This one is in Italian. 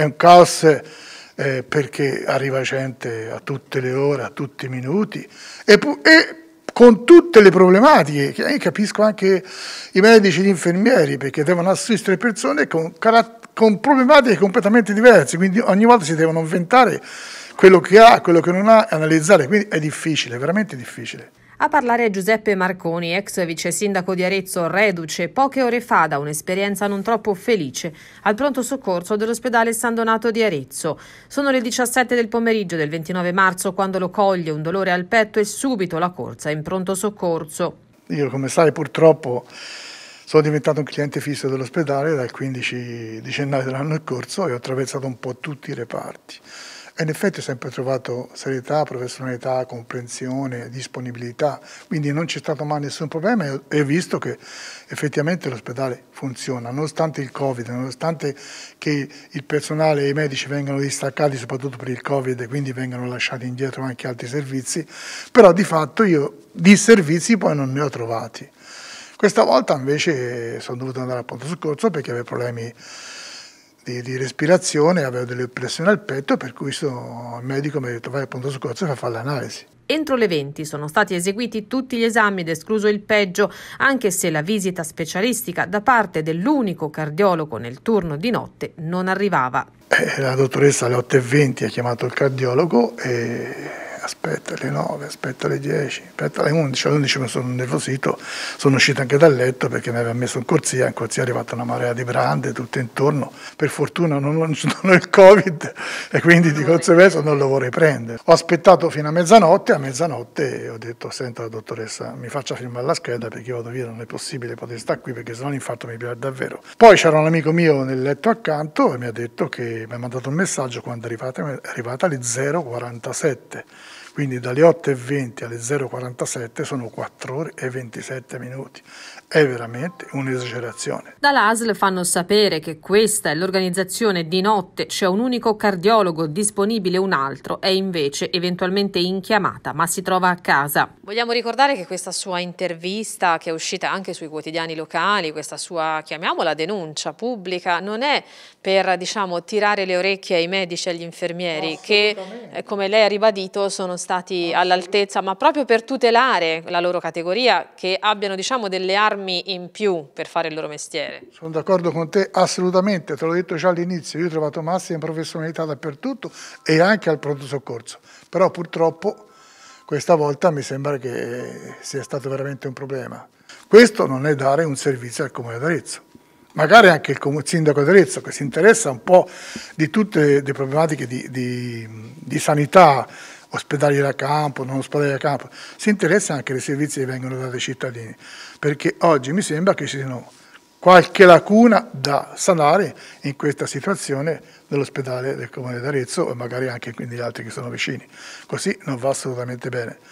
È un caos eh, perché arriva gente a tutte le ore, a tutti i minuti e, e con tutte le problematiche, che eh, capisco anche i medici e gli infermieri perché devono assistere persone con, con problematiche completamente diverse, quindi ogni volta si devono inventare quello che ha, quello che non ha, analizzare, quindi è difficile, veramente difficile. A parlare è Giuseppe Marconi, ex vice sindaco di Arezzo, reduce poche ore fa da un'esperienza non troppo felice al pronto soccorso dell'ospedale San Donato di Arezzo. Sono le 17 del pomeriggio del 29 marzo quando lo coglie un dolore al petto e subito la corsa in pronto soccorso. Io come sai purtroppo sono diventato un cliente fisso dell'ospedale dal 15 gennaio dell'anno scorso e ho attraversato un po' tutti i reparti in effetti ho sempre trovato serietà, professionalità, comprensione, disponibilità, quindi non c'è stato mai nessun problema e ho visto che effettivamente l'ospedale funziona, nonostante il Covid, nonostante che il personale e i medici vengano distaccati soprattutto per il Covid e quindi vengano lasciati indietro anche altri servizi, però di fatto io di servizi poi non ne ho trovati. Questa volta invece sono dovuto andare al pronto soccorso perché avevo problemi di, di, respirazione, avevo delle pressioni al petto, per cui sono, il medico mi ha detto vai al pronto soccorso e fare l'analisi. Entro le 20 sono stati eseguiti tutti gli esami ed escluso il peggio, anche se la visita specialistica da parte dell'unico cardiologo nel turno di notte non arrivava. Eh, la dottoressa alle 8.20 ha chiamato il cardiologo e aspetta alle 9, aspetta alle 10, aspetta alle 11, alle 11 mi sono innervosito, sono uscito anche dal letto perché mi aveva messo in corsia, in corsia è arrivata una marea di brande tutto intorno, per fortuna non, non, non ho il covid e quindi di conseguenza non lo vorrei prendere. Ho aspettato fino a mezzanotte, a mezzanotte ho detto senta dottoressa mi faccia firmare la scheda perché io vado via, non è possibile poter stare qui perché sennò l'infarto mi piace davvero. Poi c'era un amico mio nel letto accanto e mi ha detto che mi ha mandato un messaggio quando è arrivata, è arrivata alle 0.47 quindi dalle 8.20 alle 0.47 sono 4 ore e 27 minuti. È veramente un'esagerazione. Dall'ASL fanno sapere che questa è l'organizzazione di notte, c'è un unico cardiologo disponibile, un altro è invece eventualmente in chiamata ma si trova a casa. Vogliamo ricordare che questa sua intervista che è uscita anche sui quotidiani locali, questa sua chiamiamola denuncia pubblica, non è per diciamo, tirare le orecchie ai medici e agli infermieri che eh, come lei ha ribadito sono stati all'altezza, ma proprio per tutelare la loro categoria, che abbiano diciamo, delle armi in più per fare il loro mestiere. Sono d'accordo con te, assolutamente, te l'ho detto già all'inizio, io ho trovato massima professionalità dappertutto e anche al pronto soccorso, però purtroppo questa volta mi sembra che sia stato veramente un problema. Questo non è dare un servizio al Comune d'Arezzo magari anche il sindaco di Arezzo che si interessa un po' di tutte le problematiche di, di, di sanità ospedali da campo, non ospedali da campo, si interessa anche dei servizi che vengono dati ai cittadini, perché oggi mi sembra che ci siano qualche lacuna da sanare in questa situazione dell'ospedale del Comune d'Arezzo e magari anche quindi gli altri che sono vicini. Così non va assolutamente bene.